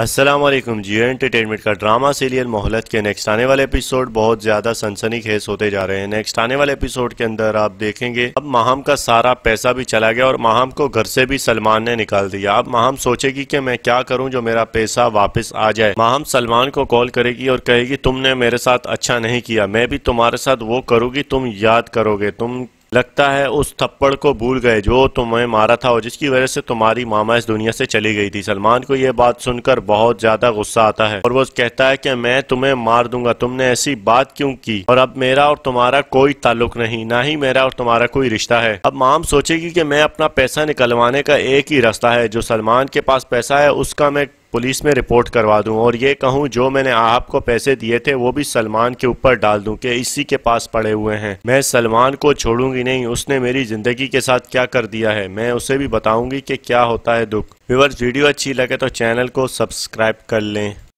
Aslam Geo entertainment का drama serial Mohlat के next आने वाले एपिसोड बहुत ज़्यादा सनसनी खेस होते जा रहे हैं नेक्स्ट आने वाले एपिसोड के अंदर आप देखेंगे अब माहम का सारा पैसा भी चला गया और माहम को घर से भी सलमान ने निकाल दिया अब माहम सोचेगी कि मैं क्या करूं जो मेरा पैसा वापस आ जाए माहम सलमान को कॉल करेगी और कहेगी तुमने मेरे साथ अच्छा नहीं किया मैं भी तुम्हारे साथ वो करूँगी तुम याद करोगे तुम लगता है उस थप्पड़ को भूल गए जो तुम्हें मारा था और जिसकी वजह से तुम्हारी मामा इस दुनिया से चली गई थी सलमान को यह बात सुनकर बहुत ज्यादा गुस्सा आता है और वो कहता है कि मैं तुम्हें मार दूंगा तुमने ऐसी बात क्यों की और अब मेरा और तुम्हारा कोई ताल्लुक नहीं ना ही मेरा और तुम्हारा कोई रिश्ता है अब माम सोचेगी की मैं अपना पैसा निकलवाने का एक ही रास्ता है जो सलमान के पास पैसा है उसका मैं पुलिस में रिपोर्ट करवा दूं और ये कहूं जो मैंने आपको पैसे दिए थे वो भी सलमान के ऊपर डाल दूं कि इसी के पास पड़े हुए हैं मैं सलमान को छोड़ूंगी नहीं उसने मेरी ज़िंदगी के साथ क्या कर दिया है मैं उसे भी बताऊंगी कि क्या होता है दुख व्यूवर्स वीडियो अच्छी लगे तो चैनल को सब्सक्राइब कर लें